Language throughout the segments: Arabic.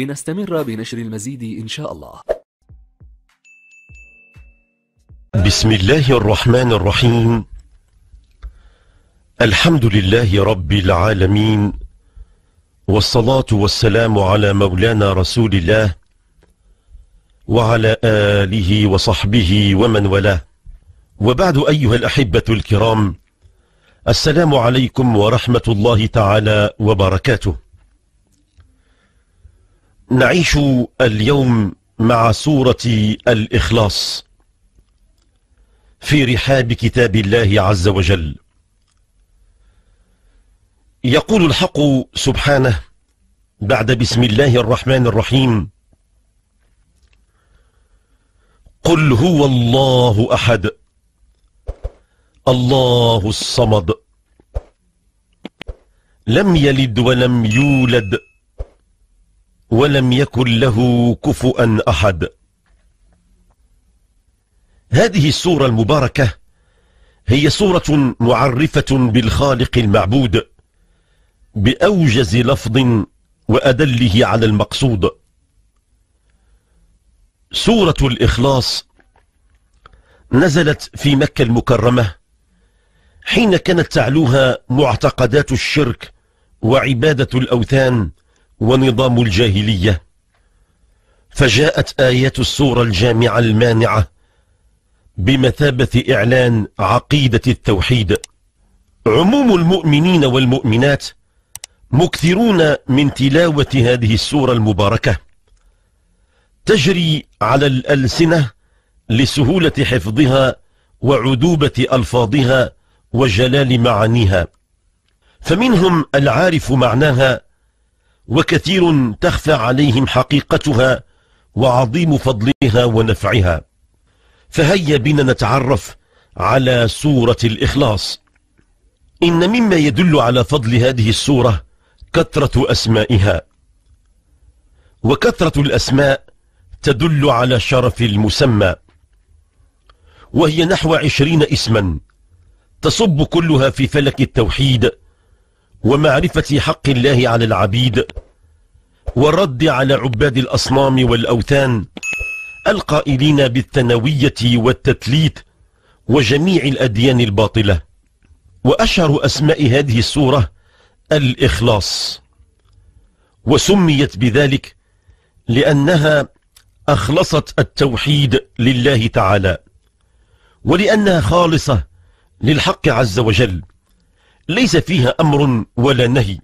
لنستمر بنشر المزيد إن شاء الله بسم الله الرحمن الرحيم الحمد لله رب العالمين والصلاة والسلام على مولانا رسول الله وعلى آله وصحبه ومن والاه وبعد أيها الأحبة الكرام السلام عليكم ورحمة الله تعالى وبركاته نعيش اليوم مع سورة الإخلاص في رحاب كتاب الله عز وجل يقول الحق سبحانه بعد بسم الله الرحمن الرحيم قل هو الله أحد الله الصمد لم يلد ولم يولد ولم يكن له كفؤا أحد هذه السورة المباركة هي سورة معرفة بالخالق المعبود بأوجز لفظ وأدله على المقصود سورة الإخلاص نزلت في مكة المكرمة حين كانت تعلوها معتقدات الشرك وعبادة الأوثان ونظام الجاهلية فجاءت آية السورة الجامعة المانعة بمثابة إعلان عقيدة التوحيد عموم المؤمنين والمؤمنات مكثرون من تلاوة هذه السورة المباركة تجري على الألسنة لسهولة حفظها وعذوبة ألفاظها وجلال معانيها فمنهم العارف معناها وكثير تخفى عليهم حقيقتها وعظيم فضلها ونفعها فهيا بنا نتعرف على سورة الإخلاص إن مما يدل على فضل هذه السورة كثرة أسمائها وكثرة الأسماء تدل على شرف المسمى وهي نحو عشرين اسما تصب كلها في فلك التوحيد ومعرفة حق الله على العبيد والرد على عباد الأصنام والأوثان القائلين بالثانوية والتتليت وجميع الأديان الباطلة وأشهر أسماء هذه السورة الإخلاص وسميت بذلك لأنها أخلصت التوحيد لله تعالى ولأنها خالصة للحق عز وجل ليس فيها أمر ولا نهي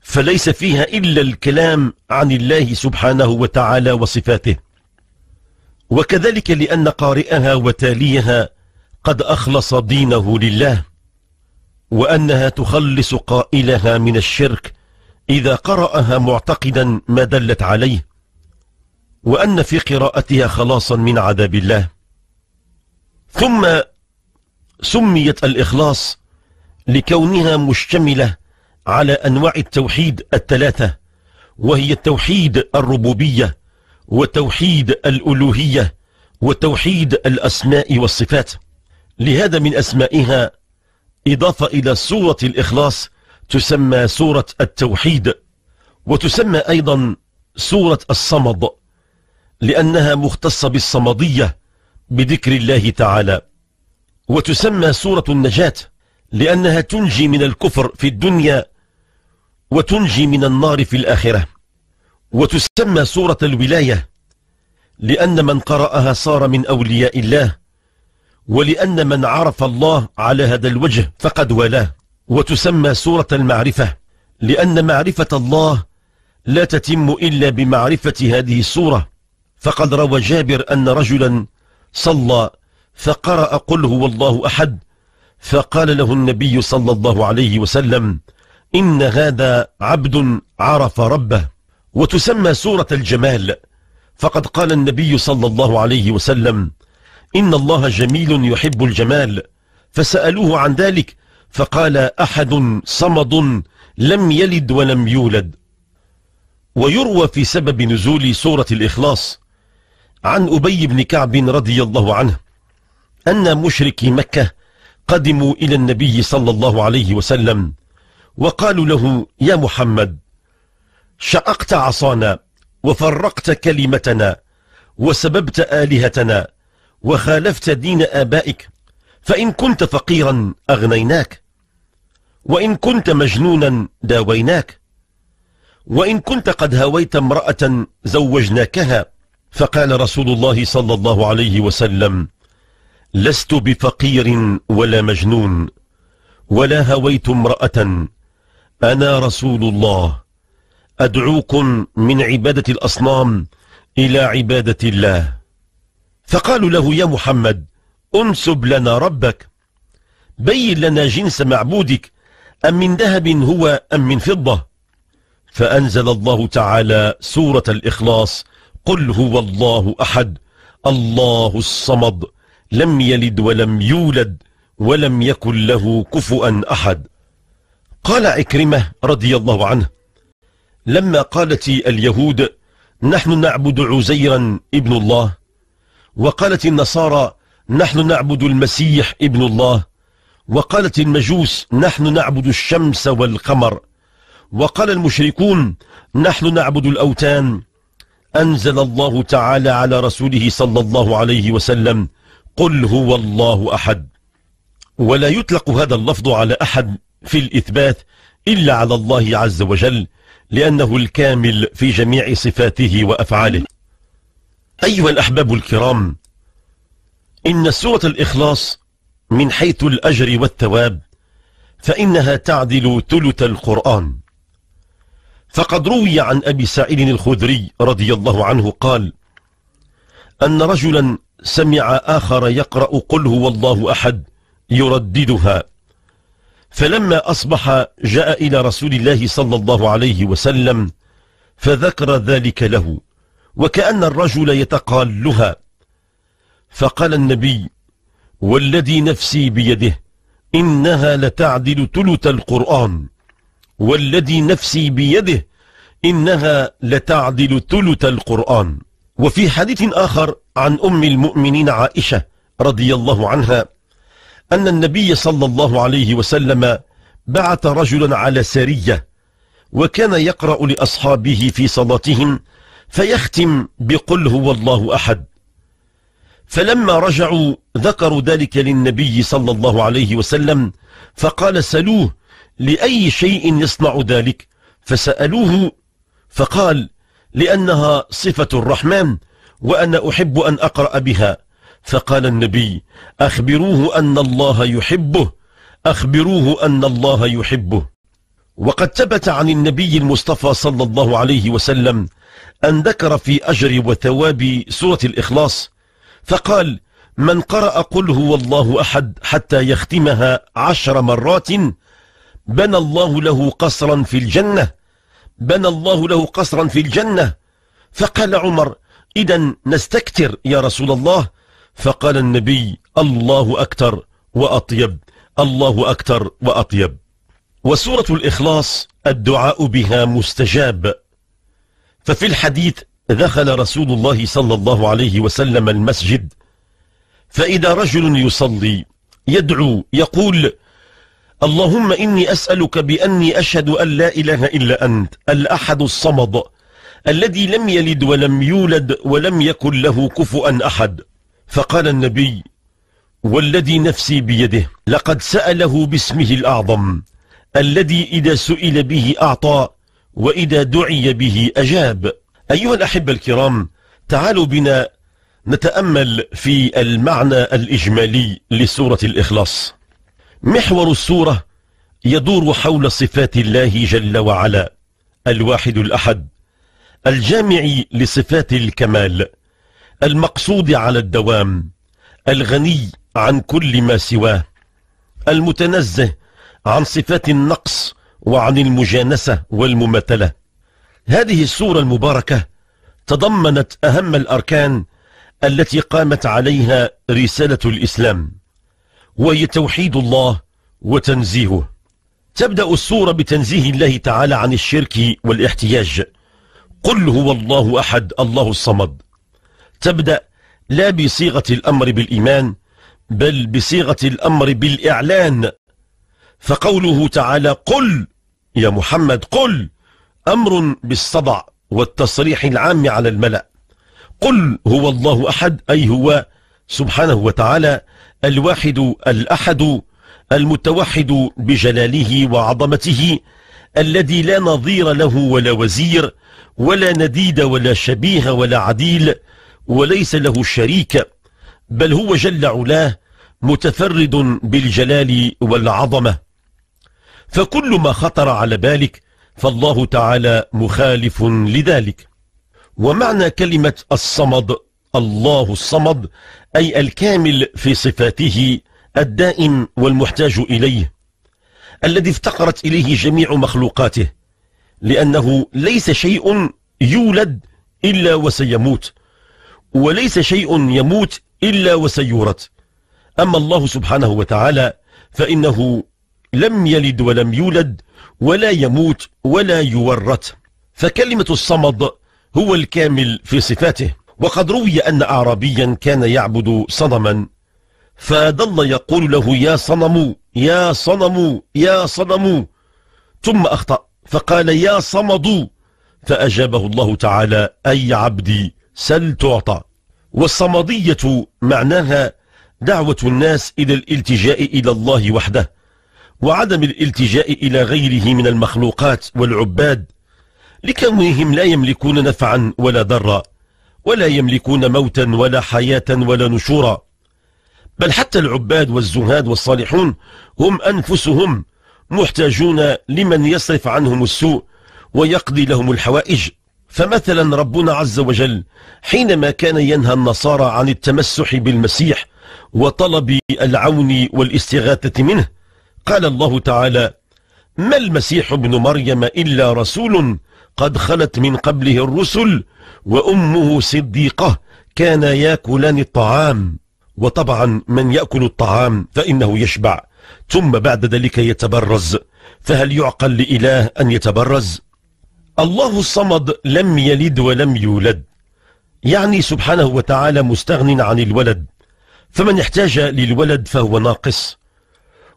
فليس فيها إلا الكلام عن الله سبحانه وتعالى وصفاته وكذلك لأن قارئها وتاليها قد أخلص دينه لله وأنها تخلص قائلها من الشرك إذا قرأها معتقدا ما دلت عليه وأن في قراءتها خلاصا من عذاب الله ثم سميت الإخلاص لكونها مشتملة على أنواع التوحيد الثلاثة وهي التوحيد الربوبية وتوحيد الألوهية وتوحيد الأسماء والصفات لهذا من أسمائها إضافة إلى سورة الإخلاص تسمى سورة التوحيد وتسمى أيضا سورة الصمد لأنها مختصة بالصمدية بذكر الله تعالى وتسمى سورة النجاة لأنها تنجي من الكفر في الدنيا وتنجي من النار في الآخرة وتسمى سورة الولاية لأن من قرأها صار من أولياء الله ولأن من عرف الله على هذا الوجه فقد والاه وتسمى سورة المعرفة لأن معرفة الله لا تتم إلا بمعرفة هذه السورة فقد روى جابر أن رجلا صلى فقرأ قل هو الله أحد فقال له النبي صلى الله عليه وسلم إن هذا عبد عرف ربه وتسمى سورة الجمال فقد قال النبي صلى الله عليه وسلم إن الله جميل يحب الجمال فسألوه عن ذلك فقال أحد صمد لم يلد ولم يولد ويروى في سبب نزول سورة الإخلاص عن أبي بن كعب رضي الله عنه أن مشركي مكة قدموا إلى النبي صلى الله عليه وسلم وقالوا له يا محمد شققت عصانا وفرقت كلمتنا وسببت آلهتنا وخالفت دين آبائك فإن كنت فقيرا أغنيناك وإن كنت مجنونا داويناك وإن كنت قد هويت امرأة زوجناكها فقال رسول الله صلى الله عليه وسلم لست بفقير ولا مجنون ولا هويت امرأة أنا رسول الله أدعوكم من عبادة الأصنام إلى عبادة الله فقالوا له يا محمد انسب لنا ربك بين لنا جنس معبودك أم من ذهب هو أم من فضة فأنزل الله تعالى سورة الإخلاص قل هو الله أحد الله الصمد لم يلد ولم يولد ولم يكن له كفؤا أحد قال عكرمة رضي الله عنه لما قالت اليهود نحن نعبد عزيرا ابن الله وقالت النصارى نحن نعبد المسيح ابن الله وقالت المجوس نحن نعبد الشمس والقمر وقال المشركون نحن نعبد الأوتان أنزل الله تعالى على رسوله صلى الله عليه وسلم قل هو الله أحد ولا يطلق هذا اللفظ على أحد في الإثبات إلا على الله عز وجل لأنه الكامل في جميع صفاته وأفعاله أيها الأحباب الكرام إن سورة الإخلاص من حيث الأجر والثواب فإنها تعدل ثلث القرآن فقد روي عن أبي سعيد الخدري رضي الله عنه قال أن رجلا سمع آخر يقرأ قل هو الله أحد يرددها فلما أصبح جاء إلى رسول الله صلى الله عليه وسلم فذكر ذلك له وكأن الرجل يتقالها فقال النبي والذي نفسي بيده إنها لتعدل ثلث القرآن والذي نفسي بيده إنها لتعدل ثلث القرآن وفي حديث آخر عن أم المؤمنين عائشة رضي الله عنها أن النبي صلى الله عليه وسلم بعث رجلا على سرية وكان يقرأ لأصحابه في صلاتهم فيختم بقل هو الله أحد فلما رجعوا ذكروا ذلك للنبي صلى الله عليه وسلم فقال سلوه لأي شيء يصنع ذلك فسألوه فقال لأنها صفة الرحمن وأنا أحب أن أقرأ بها فقال النبي أخبروه أن الله يحبه أخبروه أن الله يحبه وقد ثبت عن النبي المصطفى صلى الله عليه وسلم أن ذكر في أجر وثواب سورة الإخلاص فقال من قرأ قل هو الله أحد حتى يختمها عشر مرات بنى الله له قصرا في الجنة بنى الله له قصرا في الجنة فقال عمر إذا نستكتر يا رسول الله فقال النبي الله أكتر وأطيب الله أكتر وأطيب وسورة الإخلاص الدعاء بها مستجاب ففي الحديث دخل رسول الله صلى الله عليه وسلم المسجد فإذا رجل يصلي يدعو يقول اللهم إني أسألك بأني أشهد أن لا إله إلا أنت الأحد الصمد الذي لم يلد ولم يولد ولم يكن له كفؤا أحد فقال النبي والذي نفسي بيده لقد سأله باسمه الأعظم الذي إذا سئل به أعطى وإذا دعي به أجاب أيها الأحبة الكرام تعالوا بنا نتأمل في المعنى الإجمالي لسورة الإخلاص محور السورة يدور حول صفات الله جل وعلا الواحد الأحد الجامع لصفات الكمال المقصود على الدوام الغني عن كل ما سواه المتنزه عن صفات النقص وعن المجانسة والمماثلة هذه السورة المباركة تضمنت أهم الأركان التي قامت عليها رسالة الإسلام وهي توحيد الله وتنزيهه تبدأ السورة بتنزيه الله تعالى عن الشرك والاحتياج قل هو الله أحد الله الصمد تبدأ لا بصيغة الأمر بالإيمان بل بصيغة الأمر بالإعلان فقوله تعالى قل يا محمد قل أمر بالصدع والتصريح العام على الملأ قل هو الله أحد أي هو سبحانه وتعالى الواحد الأحد المتوحد بجلاله وعظمته الذي لا نظير له ولا وزير ولا نديد ولا شبيه ولا عديل وليس له شريك بل هو جل علاه متفرد بالجلال والعظمة فكل ما خطر على بالك فالله تعالى مخالف لذلك ومعنى كلمة الصمد الله الصمد أي الكامل في صفاته الدائم والمحتاج إليه الذي افتقرت إليه جميع مخلوقاته لأنه ليس شيء يولد إلا وسيموت وليس شيء يموت إلا وسيورث أما الله سبحانه وتعالى فإنه لم يلد ولم يولد ولا يموت ولا يورث فكلمة الصمد هو الكامل في صفاته وقد روي أن أعرابيا كان يعبد صنما فظل يقول له يا صنم يا صنم يا صنم ثم أخطأ فقال يا صمد فأجابه الله تعالى أي عبدي سل تعطى والصمدية معناها دعوة الناس إلى الالتجاء إلى الله وحده وعدم الالتجاء إلى غيره من المخلوقات والعباد لكونهم لا يملكون نفعا ولا ضرا ولا يملكون موتا ولا حياة ولا نشورا بل حتى العباد والزهاد والصالحون هم أنفسهم محتاجون لمن يصرف عنهم السوء ويقضي لهم الحوائج فمثلا ربنا عز وجل حينما كان ينهى النصارى عن التمسح بالمسيح وطلب العون والاستغاثة منه قال الله تعالى ما المسيح ابن مريم إلا رسول قد خلت من قبله الرسل وأمه صديقة كان ياكلان الطعام وطبعا من يأكل الطعام فإنه يشبع ثم بعد ذلك يتبرز فهل يعقل لإله أن يتبرز الله الصمد لم يلد ولم يولد يعني سبحانه وتعالى مستغن عن الولد فمن احتاج للولد فهو ناقص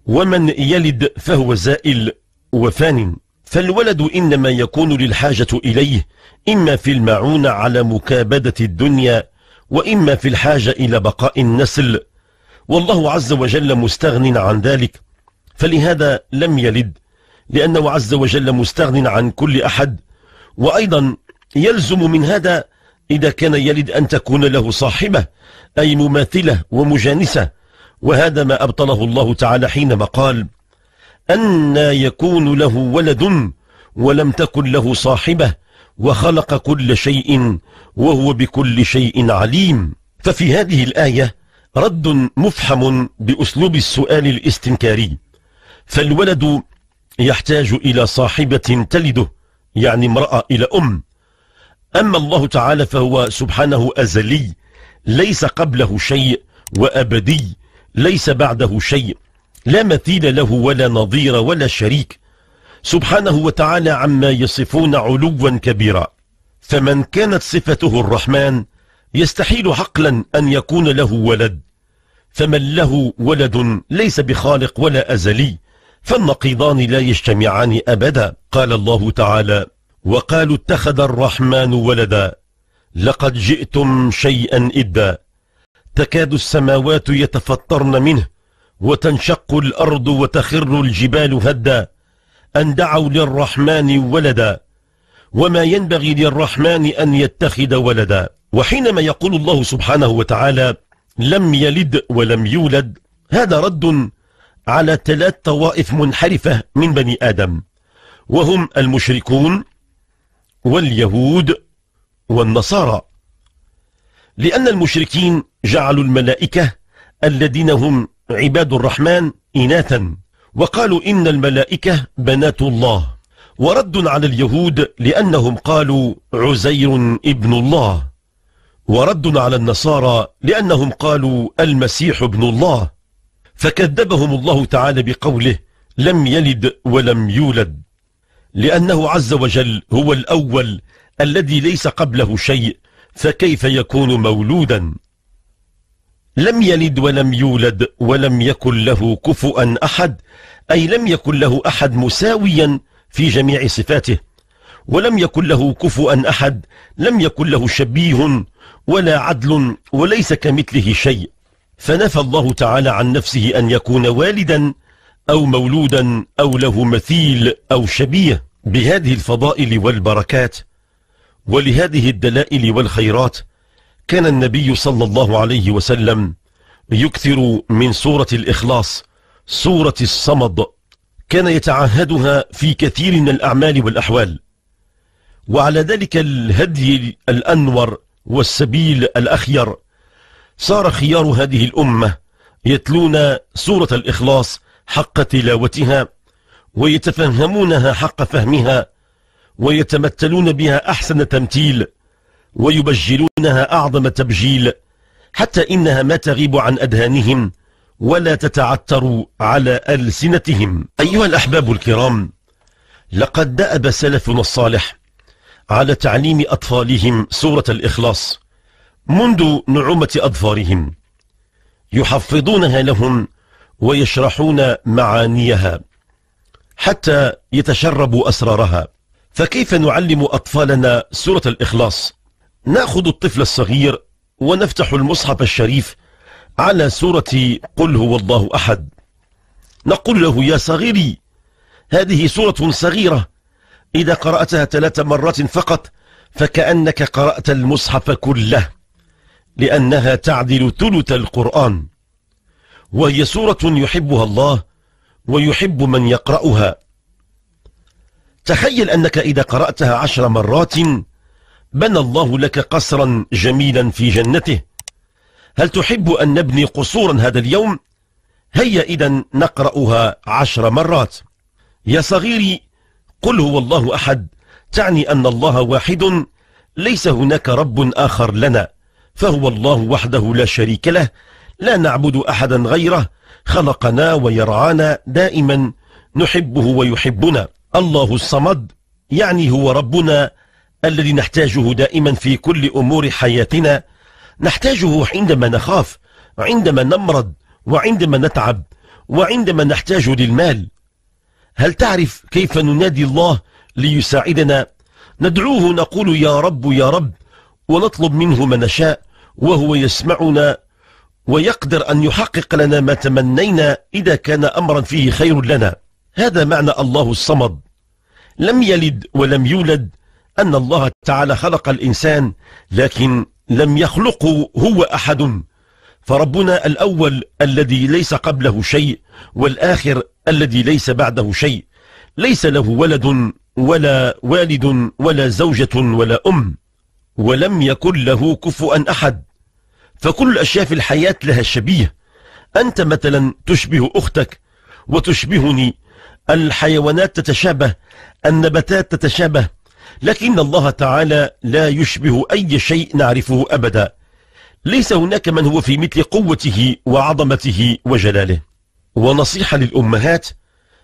ومن يلد فهو زائل وفان فالولد إنما يكون للحاجة إليه إما في المعونة على مكابدة الدنيا وإما في الحاجة إلى بقاء النسل والله عز وجل مستغن عن ذلك فلهذا لم يلد لأنه عز وجل مستغن عن كل أحد وأيضا يلزم من هذا إذا كان يلد أن تكون له صاحبة أي مماثلة ومجانسة وهذا ما أبطله الله تعالى حينما قال أن يكون له ولد ولم تكن له صاحبة وخلق كل شيء وهو بكل شيء عليم ففي هذه الآية رد مفحم بأسلوب السؤال الاستنكاري فالولد يحتاج إلى صاحبة تلده يعني امرأة إلى أم أما الله تعالى فهو سبحانه أزلي ليس قبله شيء وأبدي ليس بعده شيء لا مثيل له ولا نظير ولا شريك سبحانه وتعالى عما يصفون علوا كبيرا فمن كانت صفته الرحمن يستحيل عقلا أن يكون له ولد فمن له ولد ليس بخالق ولا أزلي فالنقيضان لا يجتمعان أبدا قال الله تعالى وقالوا اتخذ الرحمن ولدا لقد جئتم شيئا إدا تكاد السماوات يتفطرن منه وتنشق الأرض وتخر الجبال هدا أن دعوا للرحمن ولدا وما ينبغي للرحمن أن يتخذ ولدا وحينما يقول الله سبحانه وتعالى لم يلد ولم يولد هذا رد على ثلاث طوائف منحرفة من بني آدم وهم المشركون واليهود والنصارى لأن المشركين جعلوا الملائكة الذين هم عباد الرحمن إناثا وقالوا إن الملائكة بنات الله ورد على اليهود لأنهم قالوا عزير ابن الله ورد على النصارى لأنهم قالوا المسيح ابن الله فكذبهم الله تعالى بقوله لم يلد ولم يولد لأنه عز وجل هو الأول الذي ليس قبله شيء فكيف يكون مولودا لم يلد ولم يولد ولم يكن له كفؤا أحد أي لم يكن له أحد مساويا في جميع صفاته ولم يكن له كفؤا أحد لم يكن له شبيه ولا عدل وليس كمثله شيء فنفى الله تعالى عن نفسه أن يكون والدا أو مولودا أو له مثيل أو شبيه بهذه الفضائل والبركات ولهذه الدلائل والخيرات كان النبي صلى الله عليه وسلم يكثر من سورة الإخلاص سورة الصمد كان يتعهدها في كثير من الأعمال والأحوال وعلى ذلك الهدي الأنور والسبيل الأخير صار خيار هذه الأمة يتلون سورة الإخلاص حق تلاوتها ويتفهمونها حق فهمها ويتمثلون بها أحسن تمثيل ويبجلونها أعظم تبجيل حتى إنها ما تغيب عن أذهانهم ولا تتعتر على ألسنتهم أيها الأحباب الكرام لقد دأب سلفنا الصالح على تعليم أطفالهم سورة الإخلاص منذ نعومة أظفارهم يحفظونها لهم ويشرحون معانيها حتى يتشربوا أسرارها فكيف نعلم أطفالنا سورة الإخلاص نأخذ الطفل الصغير ونفتح المصحف الشريف على سورة قل هو الله أحد نقول له يا صغيري هذه سورة صغيرة إذا قرأتها ثلاث مرات فقط فكأنك قرأت المصحف كله لأنها تعدل ثلث القرآن وهي سورة يحبها الله ويحب من يقرأها تخيل أنك إذا قرأتها عشر مرات بنى الله لك قصرا جميلا في جنته هل تحب أن نبني قصورا هذا اليوم؟ هيا إذا نقرأها عشر مرات يا صغيري قل هو الله أحد تعني أن الله واحد ليس هناك رب آخر لنا فهو الله وحده لا شريك له لا نعبد أحدا غيره خلقنا ويرعانا دائما نحبه ويحبنا الله الصمد يعني هو ربنا الذي نحتاجه دائما في كل أمور حياتنا نحتاجه عندما نخاف عندما نمرض وعندما نتعب وعندما نحتاج للمال هل تعرف كيف ننادي الله ليساعدنا ندعوه نقول يا رب يا رب ونطلب منه ما نشاء وهو يسمعنا ويقدر أن يحقق لنا ما تمنينا إذا كان أمرا فيه خير لنا هذا معنى الله الصمد لم يلد ولم يولد أن الله تعالى خلق الإنسان لكن لم يخلقه هو أحد فربنا الأول الذي ليس قبله شيء والآخر الذي ليس بعده شيء ليس له ولد ولا والد ولا زوجة ولا أم ولم يكن له كفؤا أحد فكل الأشياء في الحياة لها شبيه أنت مثلا تشبه أختك وتشبهني الحيوانات تتشابه النباتات تتشابه لكن الله تعالى لا يشبه أي شيء نعرفه أبدا ليس هناك من هو في مثل قوته وعظمته وجلاله ونصيحة للأمهات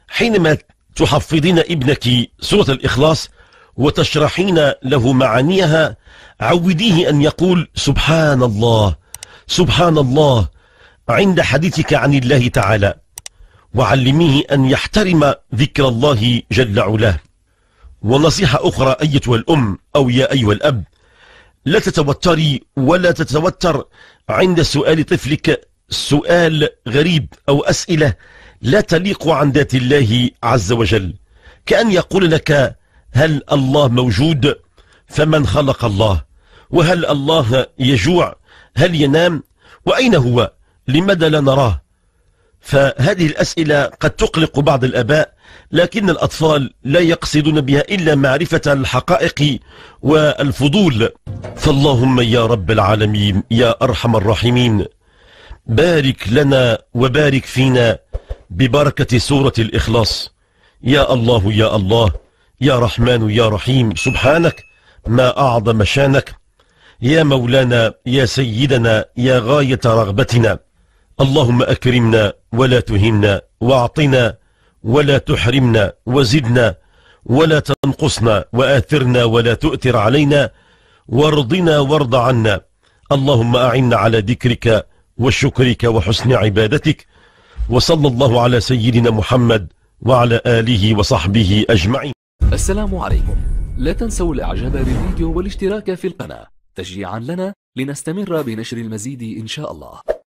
حينما تحفظين ابنك سورة الإخلاص وتشرحين له معانيها عوديه أن يقول سبحان الله سبحان الله عند حديثك عن الله تعالى وعلميه أن يحترم ذكر الله جل علاه ونصيحة أخرى أيتها الأم أو يا أيها الأب لا تتوتري ولا تتوتر عند سؤال طفلك سؤال غريب أو أسئلة لا تليق عن ذات الله عز وجل كأن يقول لك هل الله موجود فمن خلق الله وهل الله يجوع هل ينام وأين هو لماذا لا نراه فهذه الأسئلة قد تقلق بعض الأباء لكن الأطفال لا يقصدون بها إلا معرفة الحقائق والفضول فاللهم يا رب العالمين يا أرحم الراحمين بارك لنا وبارك فينا ببركة سورة الإخلاص يا الله يا الله يا رحمن يا رحيم سبحانك ما أعظم شانك يا مولانا يا سيدنا يا غاية رغبتنا اللهم أكرمنا ولا تهنا واعطنا ولا تحرمنا وزدنا ولا تنقصنا وآثرنا ولا تؤثر علينا وارضنا وارض عنا اللهم أعنا على ذكرك وشكرك وحسن عبادتك وصلى الله على سيدنا محمد وعلى آله وصحبه أجمعين السلام عليكم لا تنسوا الإعجاب بالفيديو والاشتراك في القناة تشجيعا لنا لنستمر بنشر المزيد إن شاء الله